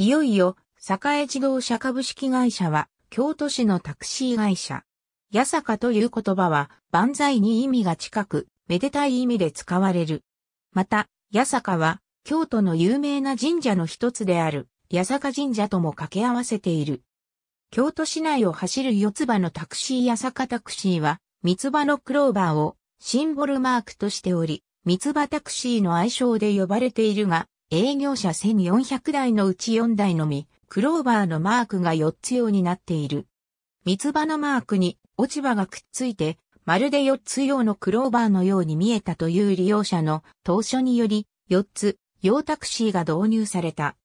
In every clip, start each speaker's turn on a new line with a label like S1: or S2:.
S1: いよいよ、栄自動車株式会社は、京都市のタクシー会社。八坂という言葉は、万歳に意味が近く、めでたい意味で使われる。また、八坂は、京都の有名な神社の一つである、八坂神社とも掛け合わせている。京都市内を走る四つ葉のタクシー八坂タクシーは、三つ葉のクローバーをシンボルマークとしており、三つ葉タクシーの愛称で呼ばれているが、営業車1400台のうち4台のみ、クローバーのマークが4つようになっている。三つ葉のマークに落ち葉がくっついて、まるで4つ用のクローバーのように見えたという利用者の当初により、4つ用タクシーが導入された。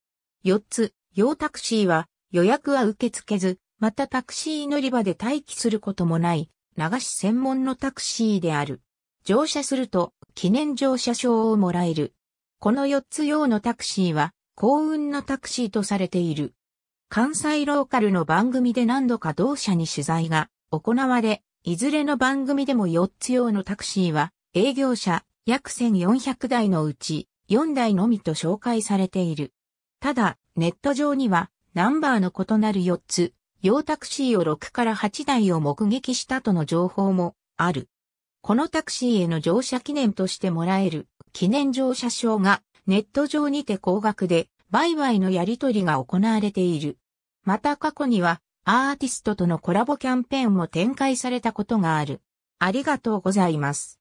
S1: 4つ用タクシーは予約は受け付けず、またタクシー乗り場で待機することもない、流し専門のタクシーである。乗車すると記念乗車証をもらえる。この4つ用のタクシーは幸運のタクシーとされている。関西ローカルの番組で何度か同社に取材が行われ、いずれの番組でも4つ用のタクシーは営業者約1400台のうち4台のみと紹介されている。ただ、ネット上にはナンバーの異なる4つ、用タクシーを6から8台を目撃したとの情報もある。このタクシーへの乗車記念としてもらえる記念乗車証がネット上にて高額で売買のやり取りが行われている。また過去にはアーティストとのコラボキャンペーンも展開されたことがある。ありがとうございます。